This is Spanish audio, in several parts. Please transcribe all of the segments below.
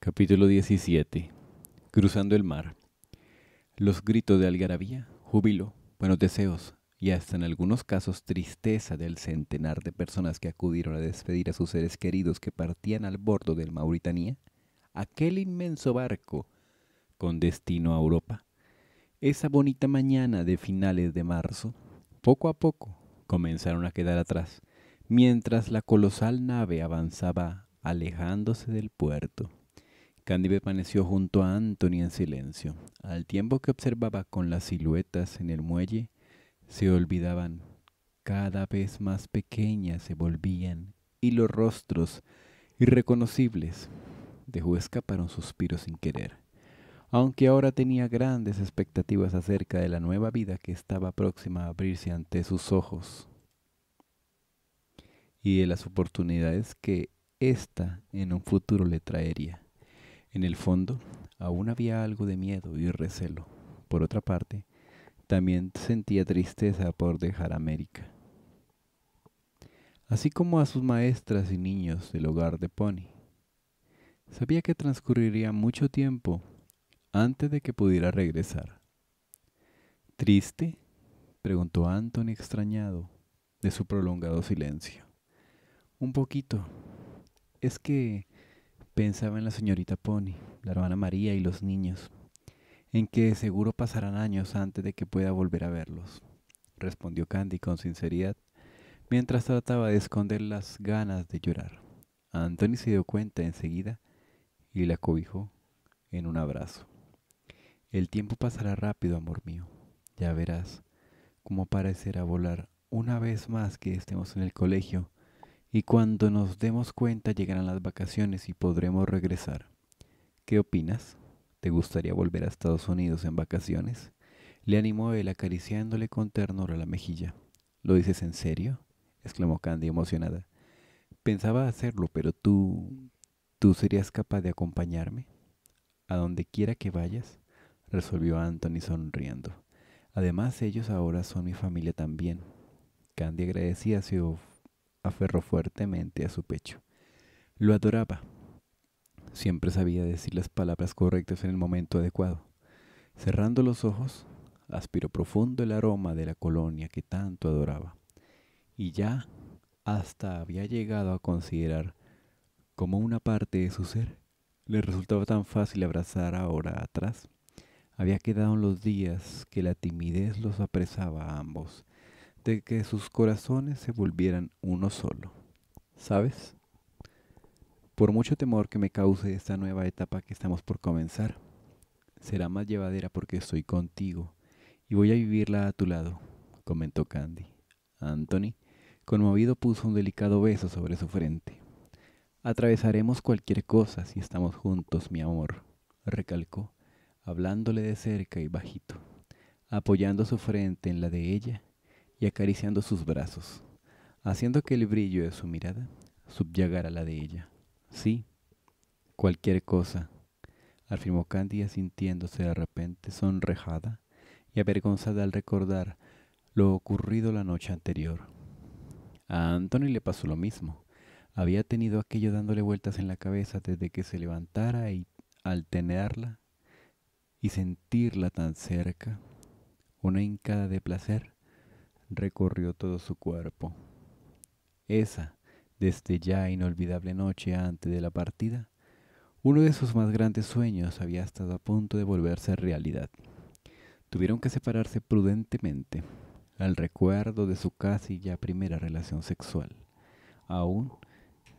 Capítulo 17. Cruzando el mar. Los gritos de algarabía, júbilo, buenos deseos y hasta en algunos casos tristeza del centenar de personas que acudieron a despedir a sus seres queridos que partían al bordo del Mauritania, aquel inmenso barco con destino a Europa. Esa bonita mañana de finales de marzo, poco a poco comenzaron a quedar atrás, mientras la colosal nave avanzaba alejándose del puerto. Candy permaneció junto a Anthony en silencio. Al tiempo que observaba con las siluetas en el muelle, se olvidaban. Cada vez más pequeñas se volvían y los rostros irreconocibles. Dejó escapar un suspiro sin querer. Aunque ahora tenía grandes expectativas acerca de la nueva vida que estaba próxima a abrirse ante sus ojos y de las oportunidades que ésta en un futuro le traería. En el fondo, aún había algo de miedo y recelo. Por otra parte, también sentía tristeza por dejar América. Así como a sus maestras y niños del hogar de Pony. Sabía que transcurriría mucho tiempo antes de que pudiera regresar. ¿Triste? preguntó Anton extrañado de su prolongado silencio. Un poquito. Es que Pensaba en la señorita Pony, la hermana María y los niños, en que seguro pasarán años antes de que pueda volver a verlos, respondió Candy con sinceridad, mientras trataba de esconder las ganas de llorar. Anthony se dio cuenta enseguida y la cobijó en un abrazo. El tiempo pasará rápido, amor mío. Ya verás cómo parecerá volar una vez más que estemos en el colegio y cuando nos demos cuenta llegarán las vacaciones y podremos regresar. ¿Qué opinas? ¿Te gustaría volver a Estados Unidos en vacaciones? Le animó él acariciándole con ternura la mejilla. ¿Lo dices en serio? exclamó Candy emocionada. Pensaba hacerlo, pero tú... ¿Tú serías capaz de acompañarme? A donde quiera que vayas, resolvió Anthony sonriendo. Además, ellos ahora son mi familia también. Candy agradecía su aferró fuertemente a su pecho. Lo adoraba. Siempre sabía decir las palabras correctas en el momento adecuado. Cerrando los ojos, aspiró profundo el aroma de la colonia que tanto adoraba. Y ya hasta había llegado a considerar como una parte de su ser. Le resultaba tan fácil abrazar ahora atrás. Había quedado en los días que la timidez los apresaba a ambos de que sus corazones se volvieran uno solo. ¿Sabes? Por mucho temor que me cause esta nueva etapa que estamos por comenzar, será más llevadera porque estoy contigo y voy a vivirla a tu lado, comentó Candy. Anthony, conmovido, puso un delicado beso sobre su frente. Atravesaremos cualquier cosa si estamos juntos, mi amor, recalcó, hablándole de cerca y bajito. Apoyando su frente en la de ella, y acariciando sus brazos, haciendo que el brillo de su mirada subyagara la de ella. Sí, cualquier cosa, afirmó Candia, sintiéndose de repente sonrejada y avergonzada al recordar lo ocurrido la noche anterior. A Anthony le pasó lo mismo. Había tenido aquello dándole vueltas en la cabeza desde que se levantara y al tenerla y sentirla tan cerca, una hincada de placer recorrió todo su cuerpo. Esa, desde ya inolvidable noche antes de la partida, uno de sus más grandes sueños había estado a punto de volverse realidad. Tuvieron que separarse prudentemente al recuerdo de su casi ya primera relación sexual. Aún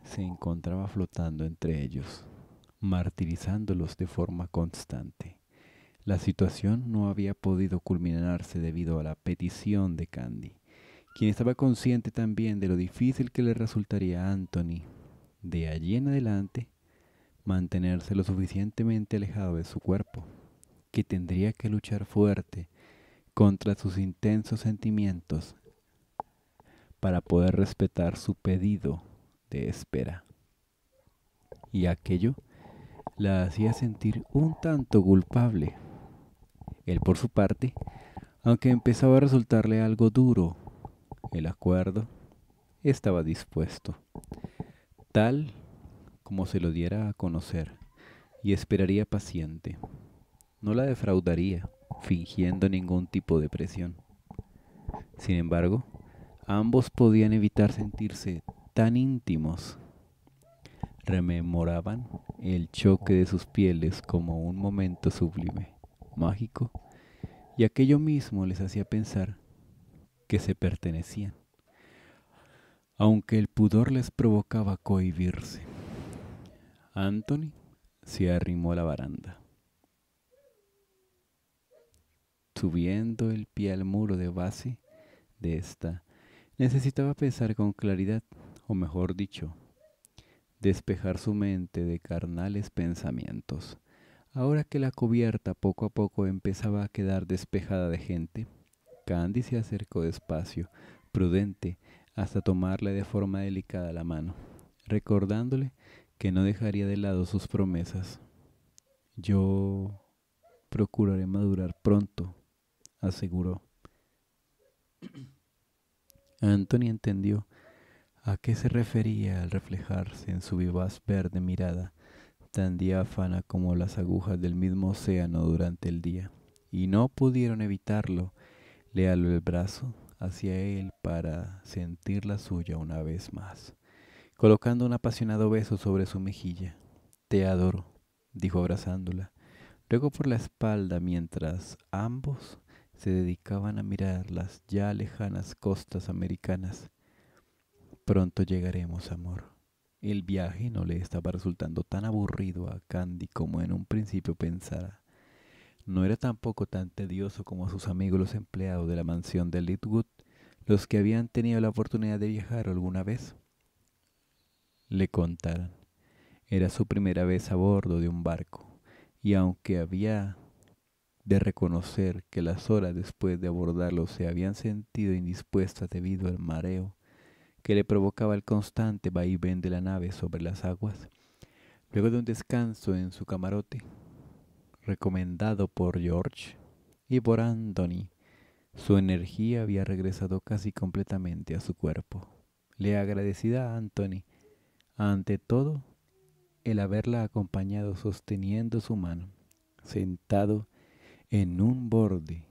se encontraba flotando entre ellos, martirizándolos de forma constante. La situación no había podido culminarse debido a la petición de Candy, quien estaba consciente también de lo difícil que le resultaría a Anthony, de allí en adelante, mantenerse lo suficientemente alejado de su cuerpo, que tendría que luchar fuerte contra sus intensos sentimientos para poder respetar su pedido de espera. Y aquello la hacía sentir un tanto culpable. Él por su parte, aunque empezaba a resultarle algo duro, el acuerdo estaba dispuesto, tal como se lo diera a conocer, y esperaría paciente. No la defraudaría, fingiendo ningún tipo de presión. Sin embargo, ambos podían evitar sentirse tan íntimos. Rememoraban el choque de sus pieles como un momento sublime mágico, y aquello mismo les hacía pensar que se pertenecían, aunque el pudor les provocaba cohibirse. Anthony se arrimó a la baranda, subiendo el pie al muro de base de esta. Necesitaba pensar con claridad, o mejor dicho, despejar su mente de carnales pensamientos. Ahora que la cubierta poco a poco empezaba a quedar despejada de gente, Candy se acercó despacio, prudente, hasta tomarle de forma delicada la mano, recordándole que no dejaría de lado sus promesas. Yo procuraré madurar pronto, aseguró. Anthony entendió a qué se refería al reflejarse en su vivaz verde mirada tan diáfana como las agujas del mismo océano durante el día, y no pudieron evitarlo. Le aló el brazo hacia él para sentir la suya una vez más, colocando un apasionado beso sobre su mejilla. Te adoro, dijo abrazándola, luego por la espalda mientras ambos se dedicaban a mirar las ya lejanas costas americanas. Pronto llegaremos, amor. El viaje no le estaba resultando tan aburrido a Candy como en un principio pensara. No era tampoco tan tedioso como a sus amigos los empleados de la mansión de Litwood, los que habían tenido la oportunidad de viajar alguna vez. Le contaron. Era su primera vez a bordo de un barco, y aunque había de reconocer que las horas después de abordarlo se habían sentido indispuestas debido al mareo, que le provocaba el constante vaivén de la nave sobre las aguas. Luego de un descanso en su camarote, recomendado por George y por Anthony, su energía había regresado casi completamente a su cuerpo. Le agradecida a Anthony, ante todo, el haberla acompañado sosteniendo su mano, sentado en un borde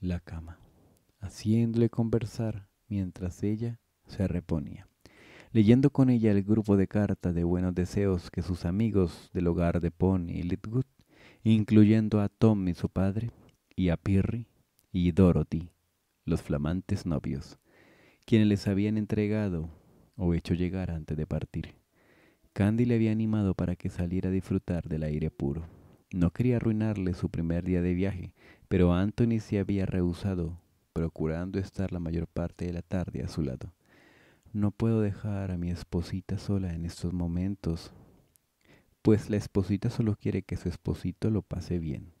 la cama, haciéndole conversar mientras ella se reponía, leyendo con ella el grupo de cartas de buenos deseos que sus amigos del hogar de Pony y Litwood, incluyendo a Tom y su padre, y a Pirri y Dorothy, los flamantes novios, quienes les habían entregado o hecho llegar antes de partir. Candy le había animado para que saliera a disfrutar del aire puro. No quería arruinarle su primer día de viaje, pero Anthony se había rehusado, procurando estar la mayor parte de la tarde a su lado. No puedo dejar a mi esposita sola en estos momentos, pues la esposita solo quiere que su esposito lo pase bien.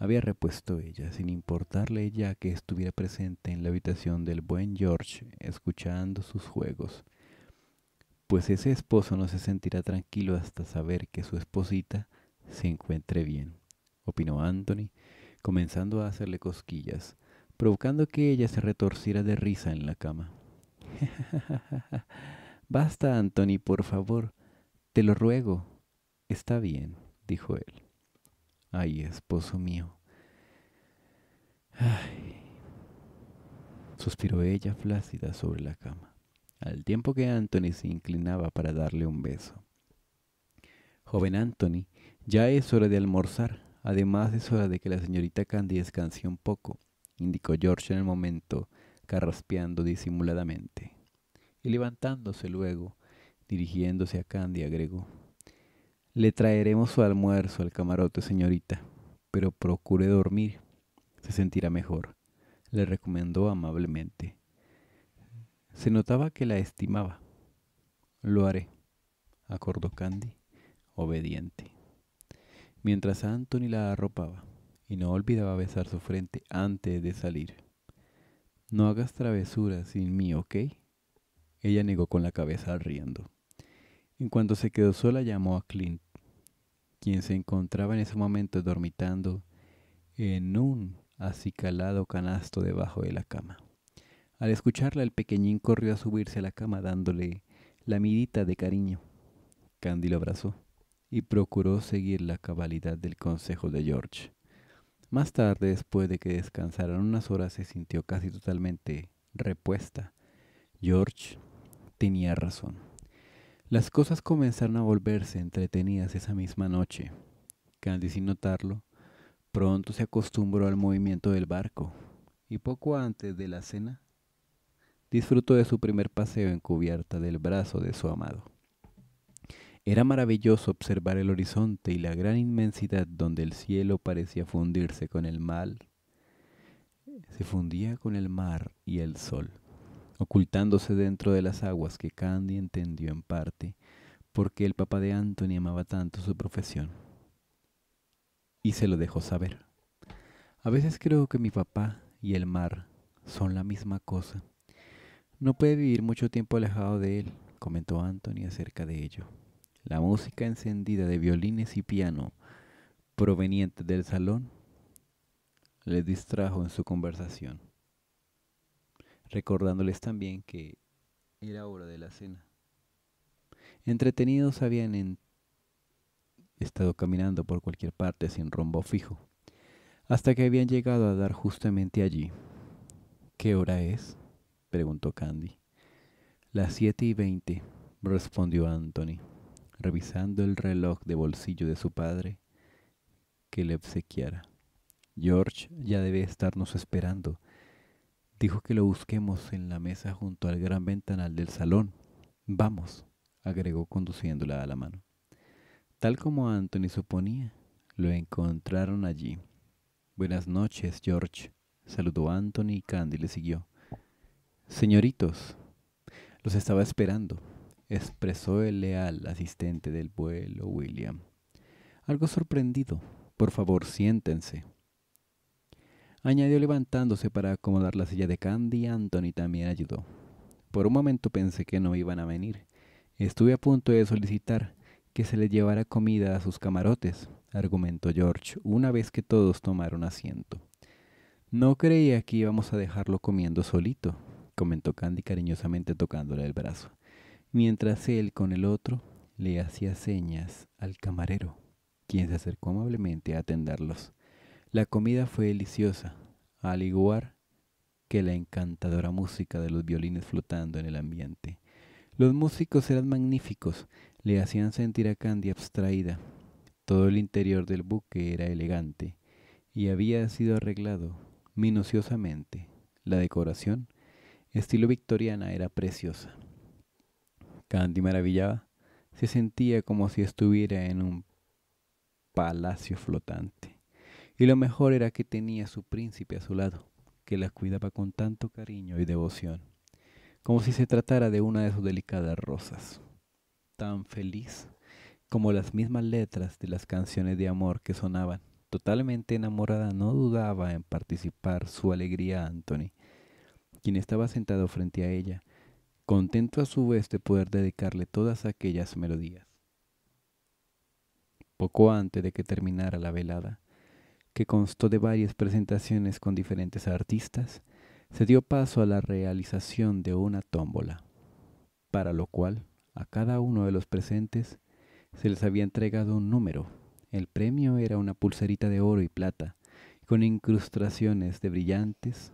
Había repuesto ella, sin importarle ya que estuviera presente en la habitación del buen George, escuchando sus juegos. Pues ese esposo no se sentirá tranquilo hasta saber que su esposita se encuentre bien, opinó Anthony, comenzando a hacerle cosquillas, provocando que ella se retorciera de risa en la cama. Basta, Anthony, por favor. Te lo ruego. Está bien, dijo él. Ay, esposo mío. Suspiró ella flácida sobre la cama, al tiempo que Anthony se inclinaba para darle un beso. Joven Anthony, ya es hora de almorzar. Además es hora de que la señorita Candy descanse un poco, indicó George en el momento carraspeando disimuladamente. Y levantándose luego, dirigiéndose a Candy, agregó, Le traeremos su almuerzo al camarote, señorita, pero procure dormir, se sentirá mejor, le recomendó amablemente. Se notaba que la estimaba. Lo haré, acordó Candy, obediente. Mientras Anthony la arropaba y no olvidaba besar su frente antes de salir. No hagas travesuras sin mí, ¿ok? Ella negó con la cabeza riendo. En cuanto se quedó sola llamó a Clint, quien se encontraba en ese momento dormitando en un acicalado canasto debajo de la cama. Al escucharla el pequeñín corrió a subirse a la cama dándole la mirita de cariño. Candy lo abrazó y procuró seguir la cabalidad del consejo de George. Más tarde, después de que descansaron unas horas, se sintió casi totalmente repuesta. George tenía razón. Las cosas comenzaron a volverse entretenidas esa misma noche. Candy, sin notarlo, pronto se acostumbró al movimiento del barco y poco antes de la cena disfrutó de su primer paseo en cubierta del brazo de su amado. Era maravilloso observar el horizonte y la gran inmensidad donde el cielo parecía fundirse con el mal. Se fundía con el mar y el sol, ocultándose dentro de las aguas que Candy entendió en parte porque el papá de Anthony amaba tanto su profesión. Y se lo dejó saber. A veces creo que mi papá y el mar son la misma cosa. No puede vivir mucho tiempo alejado de él, comentó Anthony acerca de ello. La música encendida de violines y piano proveniente del salón les distrajo en su conversación, recordándoles también que era hora de la cena. Entretenidos habían estado caminando por cualquier parte sin rumbo fijo, hasta que habían llegado a dar justamente allí. ¿Qué hora es? preguntó Candy. Las siete y veinte, respondió Anthony revisando el reloj de bolsillo de su padre que le obsequiara. George ya debe estarnos esperando. Dijo que lo busquemos en la mesa junto al gran ventanal del salón. Vamos, agregó conduciéndola a la mano. Tal como Anthony suponía, lo encontraron allí. Buenas noches, George, saludó Anthony y Candy le siguió. Señoritos, los estaba esperando expresó el leal asistente del vuelo William. Algo sorprendido. Por favor, siéntense. Añadió levantándose para acomodar la silla de Candy y Anthony también ayudó. Por un momento pensé que no iban a venir. Estuve a punto de solicitar que se le llevara comida a sus camarotes, argumentó George, una vez que todos tomaron asiento. No creía que íbamos a dejarlo comiendo solito, comentó Candy cariñosamente tocándole el brazo mientras él con el otro le hacía señas al camarero, quien se acercó amablemente a atenderlos. La comida fue deliciosa, al igual que la encantadora música de los violines flotando en el ambiente. Los músicos eran magníficos, le hacían sentir a Candy abstraída. Todo el interior del buque era elegante y había sido arreglado minuciosamente. La decoración, estilo victoriana, era preciosa. Candy maravillaba, se sentía como si estuviera en un palacio flotante. Y lo mejor era que tenía a su príncipe a su lado, que la cuidaba con tanto cariño y devoción, como si se tratara de una de sus delicadas rosas, tan feliz como las mismas letras de las canciones de amor que sonaban. Totalmente enamorada, no dudaba en participar su alegría a Anthony, quien estaba sentado frente a ella, contento a su vez de poder dedicarle todas aquellas melodías. Poco antes de que terminara la velada, que constó de varias presentaciones con diferentes artistas, se dio paso a la realización de una tómbola, para lo cual a cada uno de los presentes se les había entregado un número. El premio era una pulserita de oro y plata, con incrustaciones de brillantes,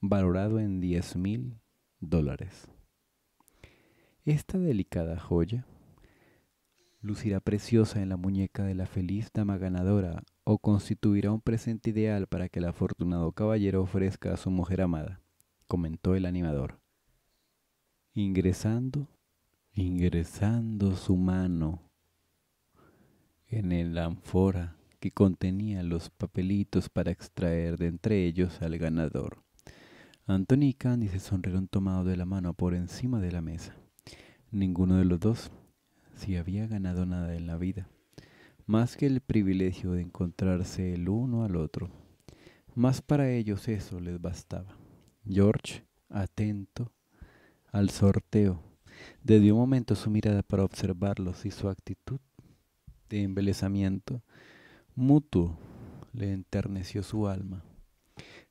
valorado en 10 mil dólares. Esta delicada joya lucirá preciosa en la muñeca de la feliz dama ganadora o constituirá un presente ideal para que el afortunado caballero ofrezca a su mujer amada, comentó el animador. Ingresando, ingresando su mano en el ánfora que contenía los papelitos para extraer de entre ellos al ganador. Antonica y Candy se sonrieron tomados de la mano por encima de la mesa. Ninguno de los dos si había ganado nada en la vida, más que el privilegio de encontrarse el uno al otro. Más para ellos eso les bastaba. George, atento al sorteo, desvió un momento su mirada para observarlos y su actitud de embelezamiento mutuo le enterneció su alma.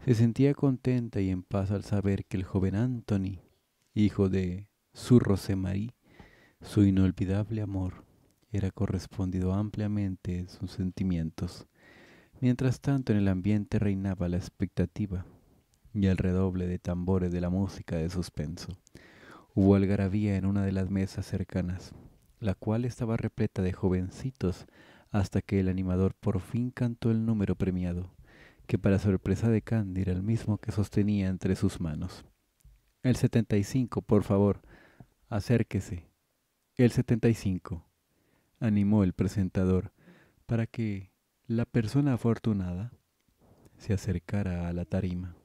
Se sentía contenta y en paz al saber que el joven Anthony, hijo de su Rosemarie, su inolvidable amor, era correspondido ampliamente en sus sentimientos. Mientras tanto, en el ambiente reinaba la expectativa y el redoble de tambores de la música de suspenso. Hubo algarabía en una de las mesas cercanas, la cual estaba repleta de jovencitos hasta que el animador por fin cantó el número premiado, que para sorpresa de Candy era el mismo que sostenía entre sus manos. El 75, por favor, Acérquese. El 75, animó el presentador, para que la persona afortunada se acercara a la tarima.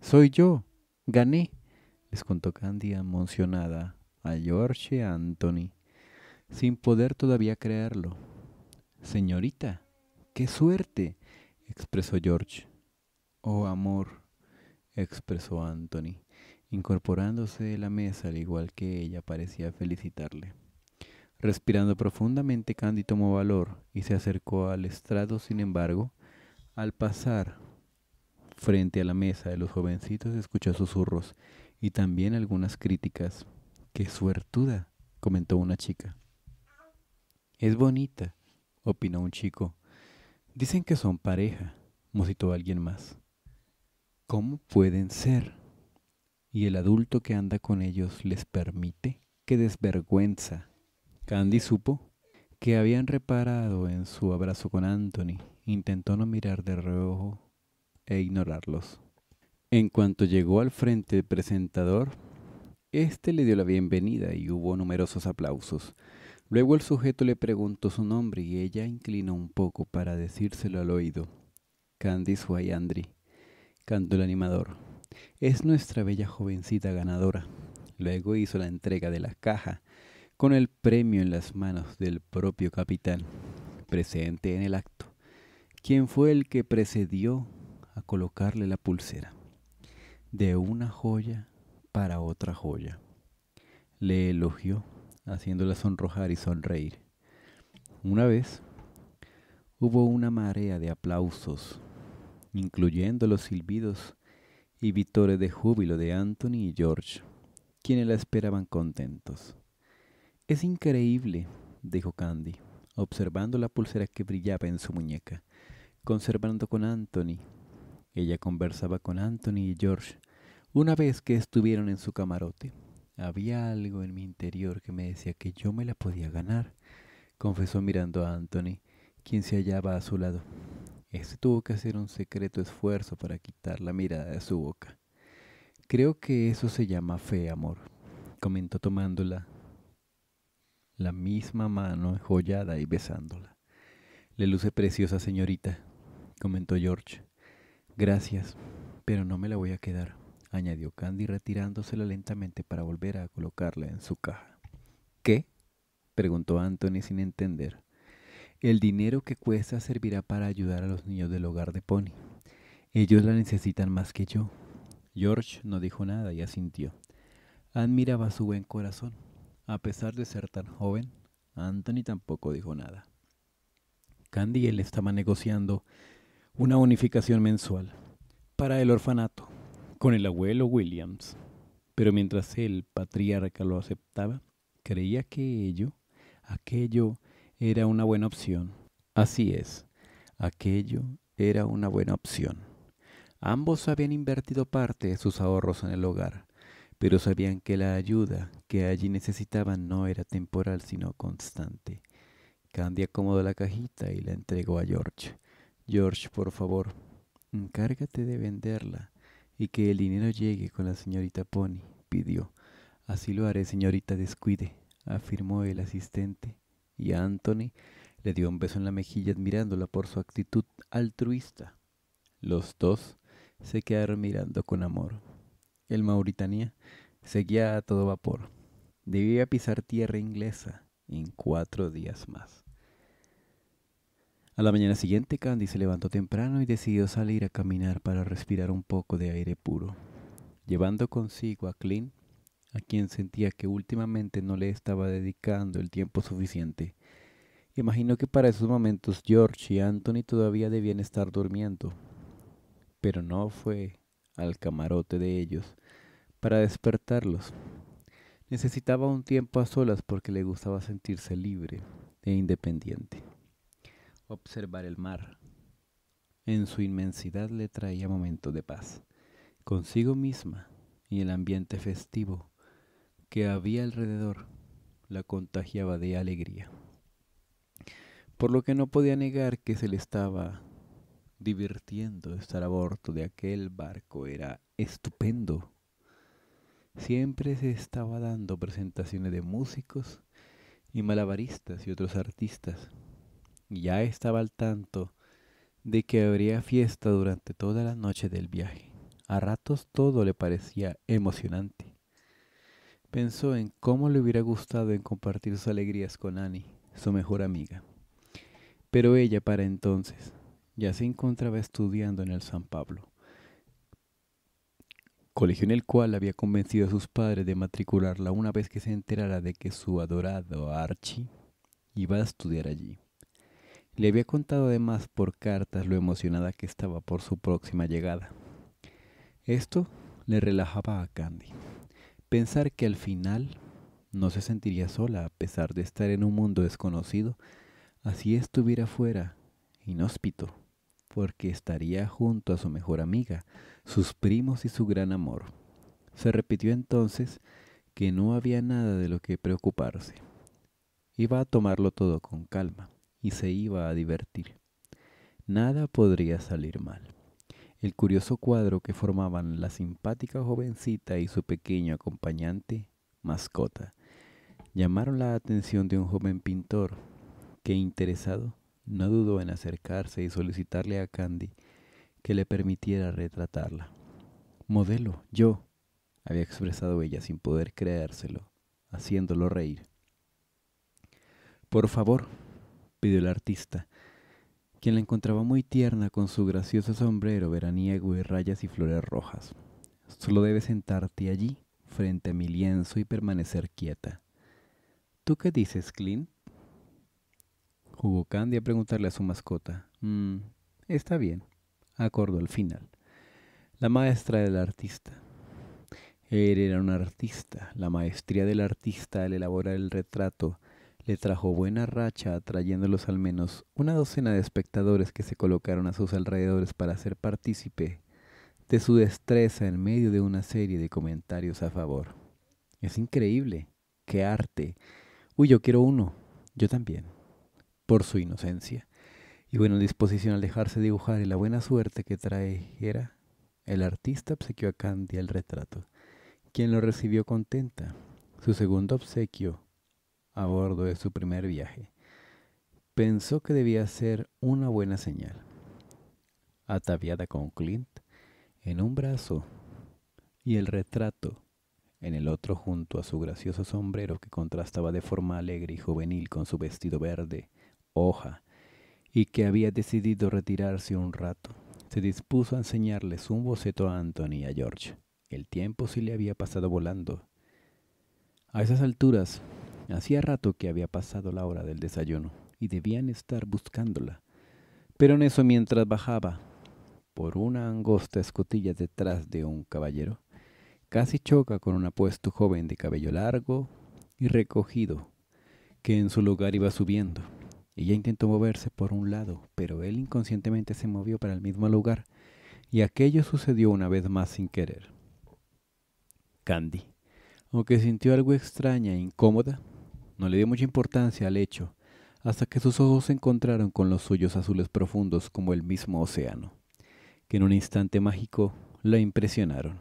Soy yo, gané, les contó Candy emocionada a George y Anthony, sin poder todavía creerlo. Señorita, qué suerte, expresó George. Oh, amor, expresó Anthony. Incorporándose de la mesa al igual que ella parecía felicitarle. Respirando profundamente, Candy tomó valor y se acercó al estrado. Sin embargo, al pasar frente a la mesa de los jovencitos, escuchó susurros y también algunas críticas. ¡Qué suertuda! comentó una chica. Es bonita, opinó un chico. Dicen que son pareja, musitó alguien más. ¿Cómo pueden ser? y el adulto que anda con ellos les permite. que desvergüenza! Candy supo que habían reparado en su abrazo con Anthony. Intentó no mirar de reojo e ignorarlos. En cuanto llegó al frente del presentador, este le dio la bienvenida y hubo numerosos aplausos. Luego el sujeto le preguntó su nombre y ella inclinó un poco para decírselo al oído. Candice andri canto el animador. Es nuestra bella jovencita ganadora. Luego hizo la entrega de la caja, con el premio en las manos del propio capitán, presente en el acto, quien fue el que precedió a colocarle la pulsera. De una joya para otra joya. Le elogió, haciéndola sonrojar y sonreír. Una vez hubo una marea de aplausos, incluyendo los silbidos y vítores de júbilo de Anthony y George, quienes la esperaban contentos. Es increíble, dijo Candy, observando la pulsera que brillaba en su muñeca, conservando con Anthony. Ella conversaba con Anthony y George una vez que estuvieron en su camarote. Había algo en mi interior que me decía que yo me la podía ganar, confesó mirando a Anthony, quien se hallaba a su lado. Este tuvo que hacer un secreto esfuerzo para quitar la mirada de su boca. Creo que eso se llama fe, amor, comentó tomándola la misma mano enjollada y besándola. Le luce preciosa, señorita, comentó George. Gracias, pero no me la voy a quedar, añadió Candy retirándosela lentamente para volver a colocarla en su caja. ¿Qué? preguntó Anthony sin entender. El dinero que cuesta servirá para ayudar a los niños del hogar de Pony. Ellos la necesitan más que yo. George no dijo nada y asintió. Admiraba su buen corazón. A pesar de ser tan joven, Anthony tampoco dijo nada. Candy él estaba negociando una unificación mensual para el orfanato con el abuelo Williams. Pero mientras el patriarca lo aceptaba, creía que ello, aquello era una buena opción. Así es, aquello era una buena opción. Ambos habían invertido parte de sus ahorros en el hogar, pero sabían que la ayuda que allí necesitaban no era temporal sino constante. Candy acomodó la cajita y la entregó a George. George, por favor, encárgate de venderla y que el dinero llegue con la señorita Pony, pidió. Así lo haré, señorita Descuide, afirmó el asistente y Anthony le dio un beso en la mejilla admirándola por su actitud altruista. Los dos se quedaron mirando con amor. El Mauritania seguía a todo vapor. Debía pisar tierra inglesa en cuatro días más. A la mañana siguiente, Candy se levantó temprano y decidió salir a caminar para respirar un poco de aire puro, llevando consigo a Clint a quien sentía que últimamente no le estaba dedicando el tiempo suficiente. Imagino que para esos momentos George y Anthony todavía debían estar durmiendo, pero no fue al camarote de ellos para despertarlos. Necesitaba un tiempo a solas porque le gustaba sentirse libre e independiente. Observar el mar en su inmensidad le traía momentos de paz, consigo misma y el ambiente festivo que había alrededor la contagiaba de alegría, por lo que no podía negar que se le estaba divirtiendo estar a bordo de aquel barco, era estupendo. Siempre se estaba dando presentaciones de músicos y malabaristas y otros artistas, ya estaba al tanto de que habría fiesta durante toda la noche del viaje. A ratos todo le parecía emocionante Pensó en cómo le hubiera gustado en compartir sus alegrías con Annie, su mejor amiga. Pero ella para entonces ya se encontraba estudiando en el San Pablo, colegio en el cual había convencido a sus padres de matricularla una vez que se enterara de que su adorado Archie iba a estudiar allí. Le había contado además por cartas lo emocionada que estaba por su próxima llegada. Esto le relajaba a Candy. Pensar que al final no se sentiría sola a pesar de estar en un mundo desconocido, así estuviera fuera, inhóspito, porque estaría junto a su mejor amiga, sus primos y su gran amor. Se repitió entonces que no había nada de lo que preocuparse. Iba a tomarlo todo con calma y se iba a divertir. Nada podría salir mal. El curioso cuadro que formaban la simpática jovencita y su pequeño acompañante, mascota, llamaron la atención de un joven pintor que, interesado, no dudó en acercarse y solicitarle a Candy que le permitiera retratarla. Modelo, yo, había expresado ella sin poder creérselo, haciéndolo reír. Por favor, pidió el artista, quien la encontraba muy tierna con su gracioso sombrero veraniego y rayas y flores rojas. Solo debes sentarte allí, frente a mi lienzo, y permanecer quieta. ¿Tú qué dices, Clint? Jugó Candy a preguntarle a su mascota. Mm, está bien, acordó al final. La maestra del artista. Él era un artista. La maestría del artista al elaborar el retrato le trajo buena racha atrayéndolos al menos una docena de espectadores que se colocaron a sus alrededores para ser partícipe de su destreza en medio de una serie de comentarios a favor. Es increíble, qué arte. Uy, yo quiero uno, yo también, por su inocencia. Y buena disposición al dejarse dibujar y la buena suerte que trajera, el artista obsequió a Candy el retrato, quien lo recibió contenta. Su segundo obsequio a bordo de su primer viaje, pensó que debía ser una buena señal. Ataviada con Clint en un brazo y el retrato en el otro junto a su gracioso sombrero que contrastaba de forma alegre y juvenil con su vestido verde, hoja, y que había decidido retirarse un rato, se dispuso a enseñarles un boceto a Anthony y a George. El tiempo sí le había pasado volando. A esas alturas, Hacía rato que había pasado la hora del desayuno y debían estar buscándola. Pero en eso mientras bajaba por una angosta escotilla detrás de un caballero, casi choca con un apuesto joven de cabello largo y recogido, que en su lugar iba subiendo. Ella intentó moverse por un lado, pero él inconscientemente se movió para el mismo lugar, y aquello sucedió una vez más sin querer. Candy, aunque sintió algo extraña e incómoda, no le dio mucha importancia al hecho, hasta que sus ojos se encontraron con los suyos azules profundos como el mismo océano, que en un instante mágico la impresionaron.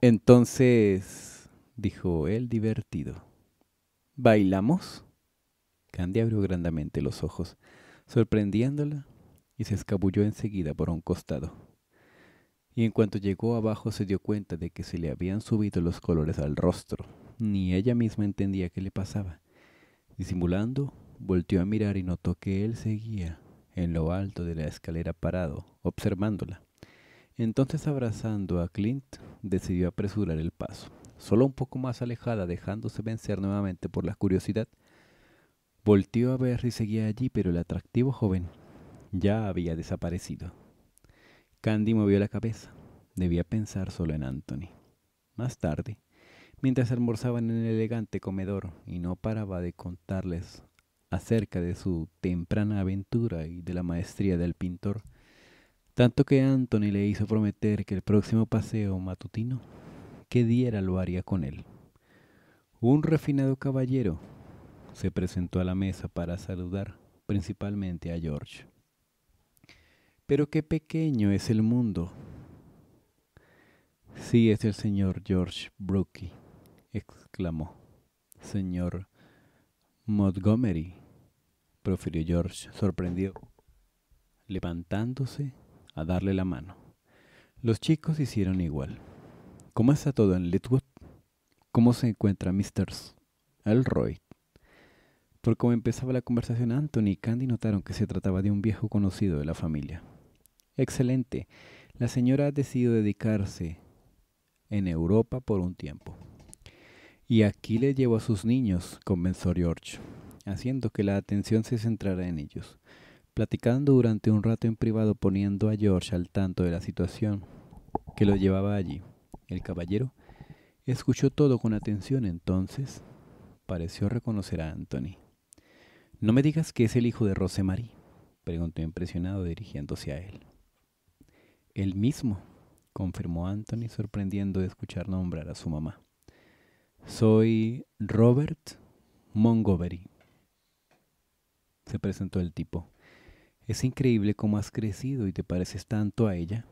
Entonces, dijo él divertido, ¿bailamos? Candy abrió grandemente los ojos, sorprendiéndola, y se escabulló enseguida por un costado y en cuanto llegó abajo se dio cuenta de que se le habían subido los colores al rostro. Ni ella misma entendía qué le pasaba. Disimulando, volteó a mirar y notó que él seguía en lo alto de la escalera parado, observándola. Entonces, abrazando a Clint, decidió apresurar el paso. Solo un poco más alejada, dejándose vencer nuevamente por la curiosidad, volteó a ver si seguía allí, pero el atractivo joven ya había desaparecido. Candy movió la cabeza. Debía pensar solo en Anthony. Más tarde, mientras almorzaban en el elegante comedor y no paraba de contarles acerca de su temprana aventura y de la maestría del pintor, tanto que Anthony le hizo prometer que el próximo paseo matutino que diera lo haría con él. Un refinado caballero se presentó a la mesa para saludar principalmente a George. Pero qué pequeño es el mundo. Sí, es el señor George Brookie, exclamó. Señor Montgomery, profirió George, sorprendido, levantándose a darle la mano. Los chicos hicieron igual. ¿Cómo está todo en Litwood? ¿Cómo se encuentra Mr. Elroy? Por cómo empezaba la conversación, Anthony y Candy notaron que se trataba de un viejo conocido de la familia. Excelente. La señora ha decidido dedicarse en Europa por un tiempo. Y aquí le llevo a sus niños, comenzó George, haciendo que la atención se centrara en ellos. Platicando durante un rato en privado poniendo a George al tanto de la situación que lo llevaba allí. El caballero escuchó todo con atención entonces. Pareció reconocer a Anthony. No me digas que es el hijo de Rosemary, preguntó impresionado dirigiéndose a él. —El mismo, confirmó Anthony, sorprendiendo de escuchar nombrar a su mamá. Soy Robert Montgomery. Se presentó el tipo. Es increíble cómo has crecido y te pareces tanto a ella.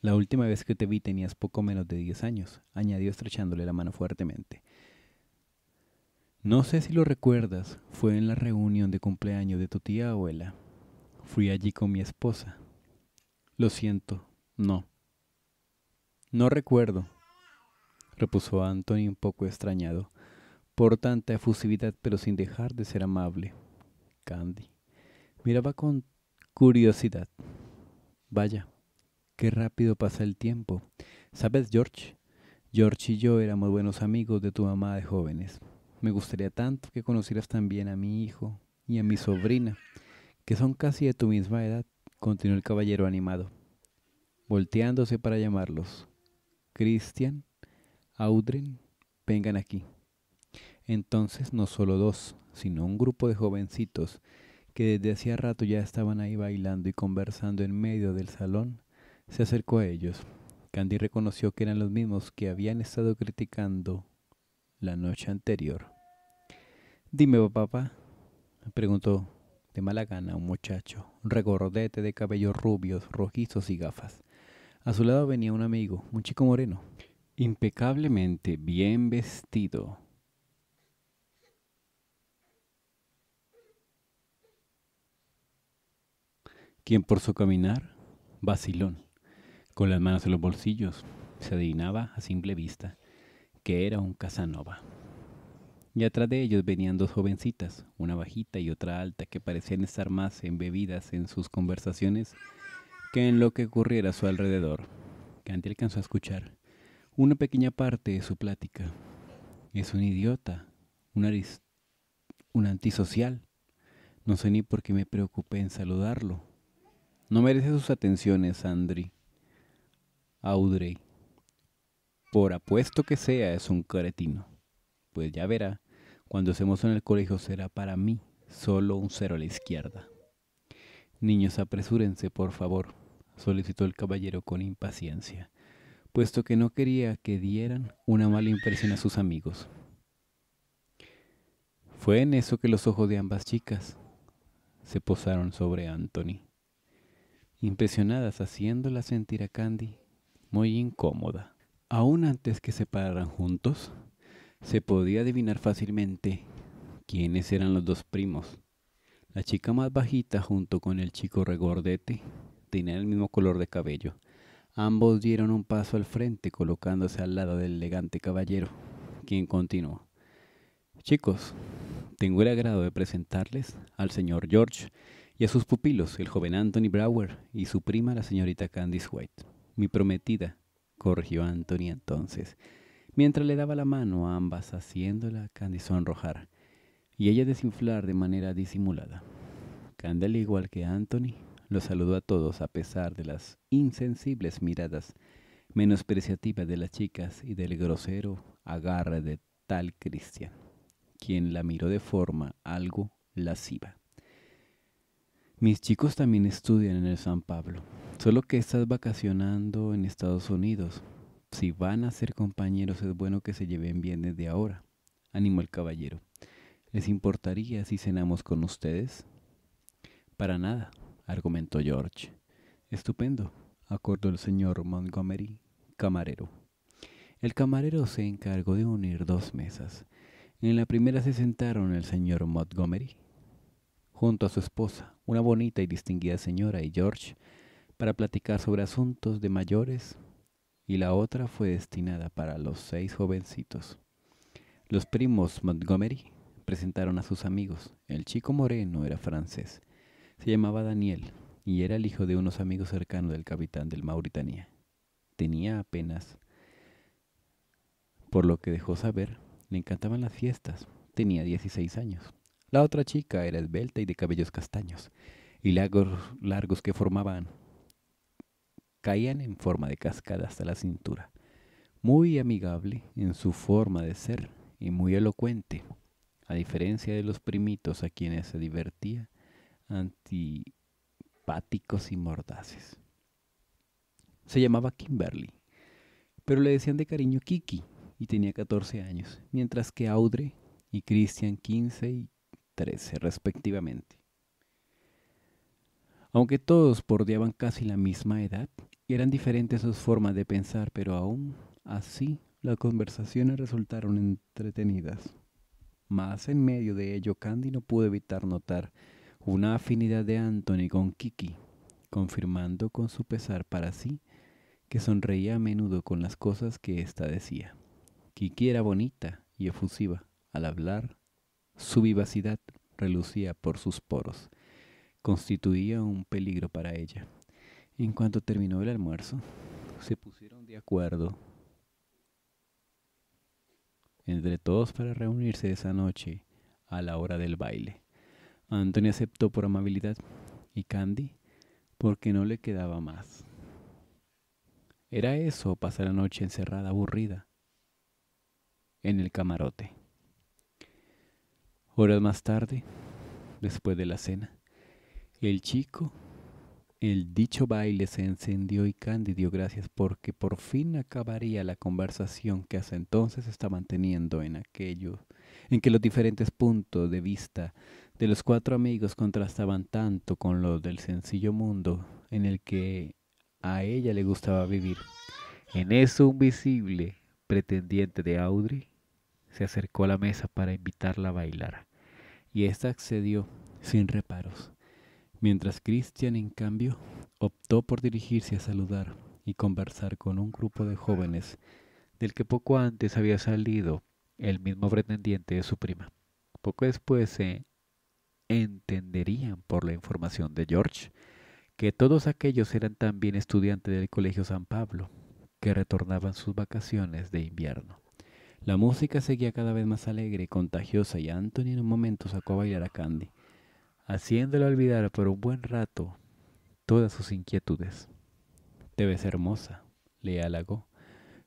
La última vez que te vi tenías poco menos de 10 años, añadió estrechándole la mano fuertemente. No sé si lo recuerdas, fue en la reunión de cumpleaños de tu tía abuela. Fui allí con mi esposa. Lo siento, no. No recuerdo, repuso Anthony un poco extrañado, por tanta efusividad pero sin dejar de ser amable. Candy miraba con curiosidad. Vaya, qué rápido pasa el tiempo. ¿Sabes, George? George y yo éramos buenos amigos de tu mamá de jóvenes. Me gustaría tanto que conocieras también a mi hijo y a mi sobrina, que son casi de tu misma edad, continuó el caballero animado volteándose para llamarlos. Cristian, Audren, vengan aquí. Entonces no solo dos, sino un grupo de jovencitos que desde hacía rato ya estaban ahí bailando y conversando en medio del salón, se acercó a ellos. Candy reconoció que eran los mismos que habían estado criticando la noche anterior. Dime, papá, preguntó de mala gana un muchacho, un regordete de cabellos rubios, rojizos y gafas. A su lado venía un amigo, un chico moreno, impecablemente bien vestido. quien por su caminar, vacilón, con las manos en los bolsillos, se adivinaba a simple vista que era un Casanova. Y atrás de ellos venían dos jovencitas, una bajita y otra alta, que parecían estar más embebidas en sus conversaciones en lo que ocurriera a su alrededor. Candy alcanzó a escuchar una pequeña parte de su plática. Es un idiota, un, un antisocial. No sé ni por qué me preocupé en saludarlo. No merece sus atenciones, Andri. Audrey. Por apuesto que sea, es un cretino. Pues ya verá, cuando hacemos en el colegio será para mí solo un cero a la izquierda. Niños, apresúrense, por favor solicitó el caballero con impaciencia, puesto que no quería que dieran una mala impresión a sus amigos. Fue en eso que los ojos de ambas chicas se posaron sobre Anthony, impresionadas haciéndola sentir a Candy muy incómoda. Aún antes que se pararan juntos, se podía adivinar fácilmente quiénes eran los dos primos. La chica más bajita junto con el chico regordete tienen el mismo color de cabello. Ambos dieron un paso al frente, colocándose al lado del elegante caballero, quien continuó. Chicos, tengo el agrado de presentarles al señor George y a sus pupilos, el joven Anthony Brower y su prima, la señorita Candice White. Mi prometida, corrigió Anthony entonces, mientras le daba la mano a ambas, haciéndola Candice sonrojar y ella desinflar de manera disimulada. al igual que Anthony, los saludó a todos a pesar de las insensibles miradas menospreciativas de las chicas y del grosero agarre de tal Cristian, quien la miró de forma algo lasciva. Mis chicos también estudian en el San Pablo, solo que estás vacacionando en Estados Unidos. Si van a ser compañeros es bueno que se lleven bien desde ahora, animó el caballero. ¿Les importaría si cenamos con ustedes? Para nada, argumentó George. Estupendo, acordó el señor Montgomery, camarero. El camarero se encargó de unir dos mesas. En la primera se sentaron el señor Montgomery, junto a su esposa, una bonita y distinguida señora, y George, para platicar sobre asuntos de mayores, y la otra fue destinada para los seis jovencitos. Los primos Montgomery presentaron a sus amigos. El chico moreno era francés, se llamaba Daniel y era el hijo de unos amigos cercanos del capitán del Mauritania. Tenía apenas, por lo que dejó saber, le encantaban las fiestas. Tenía 16 años. La otra chica era esbelta y de cabellos castaños y lagos largos que formaban caían en forma de cascada hasta la cintura. Muy amigable en su forma de ser y muy elocuente, a diferencia de los primitos a quienes se divertía antipáticos y mordaces. Se llamaba Kimberly, pero le decían de cariño Kiki y tenía 14 años, mientras que Audrey y Christian 15 y 13 respectivamente. Aunque todos bordeaban casi la misma edad, eran diferentes sus formas de pensar, pero aún así las conversaciones resultaron entretenidas. más en medio de ello, Candy no pudo evitar notar una afinidad de Anthony con Kiki, confirmando con su pesar para sí que sonreía a menudo con las cosas que ésta decía. Kiki era bonita y efusiva al hablar, su vivacidad relucía por sus poros, constituía un peligro para ella. En cuanto terminó el almuerzo, se pusieron de acuerdo entre todos para reunirse esa noche a la hora del baile. Antonio aceptó por amabilidad y Candy porque no le quedaba más. Era eso, pasar la noche encerrada, aburrida, en el camarote. Horas más tarde, después de la cena, el chico, el dicho baile se encendió y Candy dio gracias porque por fin acabaría la conversación que hasta entonces estaban teniendo en aquello, en que los diferentes puntos de vista de los cuatro amigos contrastaban tanto con los del sencillo mundo en el que a ella le gustaba vivir. En eso un visible pretendiente de Audrey se acercó a la mesa para invitarla a bailar, y ésta accedió sin reparos, mientras Christian, en cambio, optó por dirigirse a saludar y conversar con un grupo de jóvenes del que poco antes había salido el mismo pretendiente de su prima. Poco después se eh, entenderían por la información de George que todos aquellos eran también estudiantes del Colegio San Pablo, que retornaban sus vacaciones de invierno. La música seguía cada vez más alegre y contagiosa y Anthony en un momento sacó a bailar a Candy, haciéndolo olvidar por un buen rato todas sus inquietudes. Te ves hermosa, le halagó,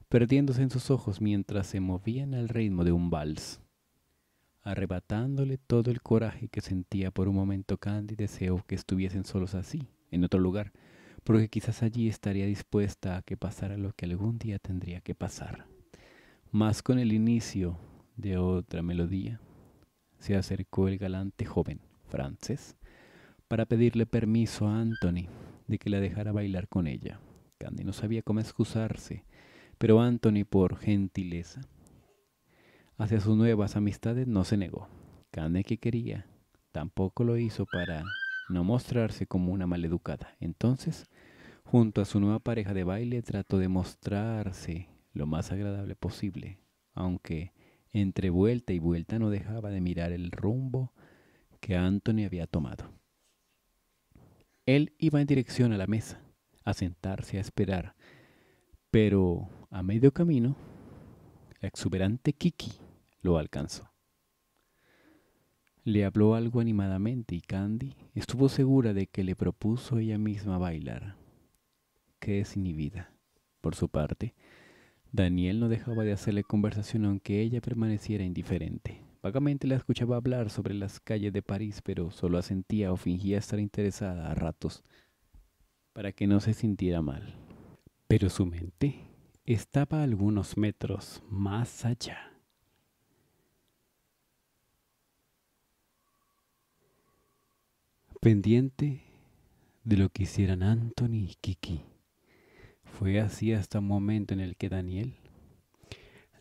perdiéndose en sus ojos mientras se movían al ritmo de un vals arrebatándole todo el coraje que sentía por un momento Candy deseó que estuviesen solos así, en otro lugar, porque quizás allí estaría dispuesta a que pasara lo que algún día tendría que pasar. Más con el inicio de otra melodía, se acercó el galante joven, francés, para pedirle permiso a Anthony de que la dejara bailar con ella. Candy no sabía cómo excusarse, pero Anthony, por gentileza, Hacia sus nuevas amistades no se negó. que quería. Tampoco lo hizo para no mostrarse como una maleducada. Entonces, junto a su nueva pareja de baile, trató de mostrarse lo más agradable posible, aunque entre vuelta y vuelta no dejaba de mirar el rumbo que Anthony había tomado. Él iba en dirección a la mesa, a sentarse a esperar, pero a medio camino, la exuberante Kiki lo alcanzó. Le habló algo animadamente y Candy estuvo segura de que le propuso ella misma bailar. Que es inhibida. Por su parte, Daniel no dejaba de hacerle conversación aunque ella permaneciera indiferente. Vagamente la escuchaba hablar sobre las calles de París, pero solo asentía o fingía estar interesada a ratos para que no se sintiera mal. Pero su mente estaba algunos metros más allá. pendiente de lo que hicieran Anthony y Kiki. Fue así hasta un momento en el que Daniel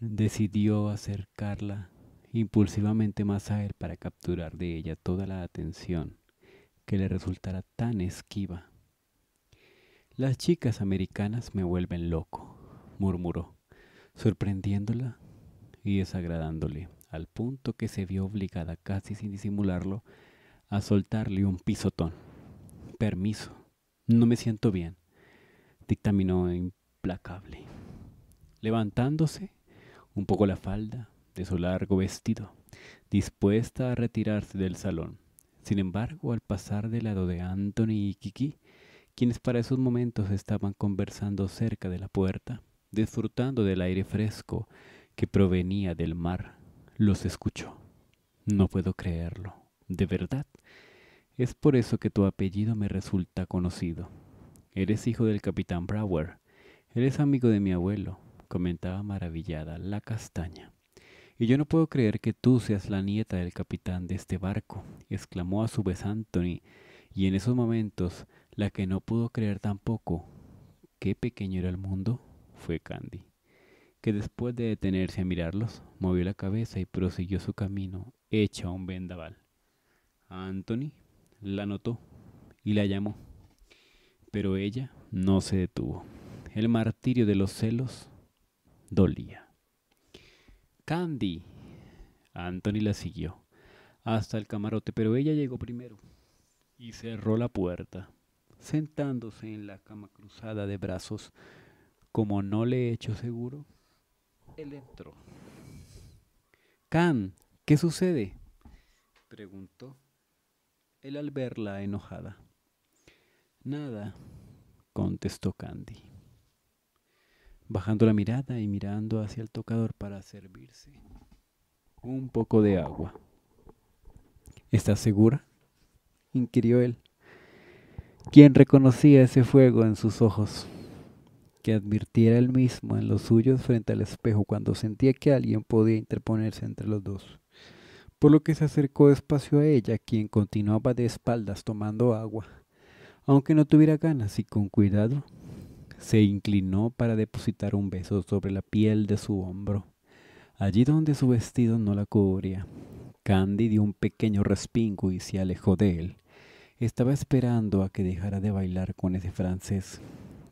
decidió acercarla impulsivamente más a él para capturar de ella toda la atención que le resultara tan esquiva. Las chicas americanas me vuelven loco, murmuró, sorprendiéndola y desagradándole, al punto que se vio obligada casi sin disimularlo a soltarle un pisotón. Permiso, no me siento bien, dictaminó implacable, levantándose un poco la falda de su largo vestido, dispuesta a retirarse del salón. Sin embargo, al pasar del lado de Anthony y Kiki, quienes para esos momentos estaban conversando cerca de la puerta, disfrutando del aire fresco que provenía del mar, los escuchó. No puedo creerlo de verdad. Es por eso que tu apellido me resulta conocido. Eres hijo del capitán Brower. Eres amigo de mi abuelo, comentaba maravillada la castaña. Y yo no puedo creer que tú seas la nieta del capitán de este barco, exclamó a su vez Anthony, y en esos momentos la que no pudo creer tampoco qué pequeño era el mundo fue Candy, que después de detenerse a mirarlos, movió la cabeza y prosiguió su camino, hecha un vendaval. Anthony la notó y la llamó, pero ella no se detuvo. El martirio de los celos dolía. Candy. Anthony la siguió hasta el camarote, pero ella llegó primero y cerró la puerta, sentándose en la cama cruzada de brazos. Como no le hecho seguro, él entró. Can, ¿qué sucede? preguntó él al verla enojada. Nada, contestó Candy, bajando la mirada y mirando hacia el tocador para servirse un poco de agua. ¿Estás segura? inquirió él, quien reconocía ese fuego en sus ojos, que advirtiera él mismo en los suyos frente al espejo cuando sentía que alguien podía interponerse entre los dos por lo que se acercó despacio a ella, quien continuaba de espaldas tomando agua, aunque no tuviera ganas y con cuidado se inclinó para depositar un beso sobre la piel de su hombro, allí donde su vestido no la cubría. Candy dio un pequeño respingo y se alejó de él. Estaba esperando a que dejara de bailar con ese francés,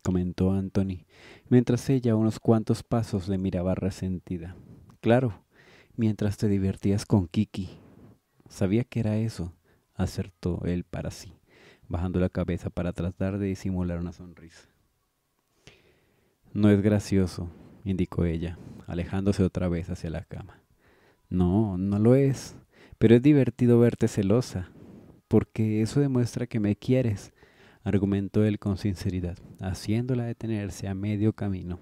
comentó Anthony, mientras ella a unos cuantos pasos le miraba resentida. Claro, mientras te divertías con Kiki. Sabía que era eso, acertó él para sí, bajando la cabeza para tratar de disimular una sonrisa. No es gracioso, indicó ella, alejándose otra vez hacia la cama. No, no lo es, pero es divertido verte celosa, porque eso demuestra que me quieres, argumentó él con sinceridad, haciéndola detenerse a medio camino.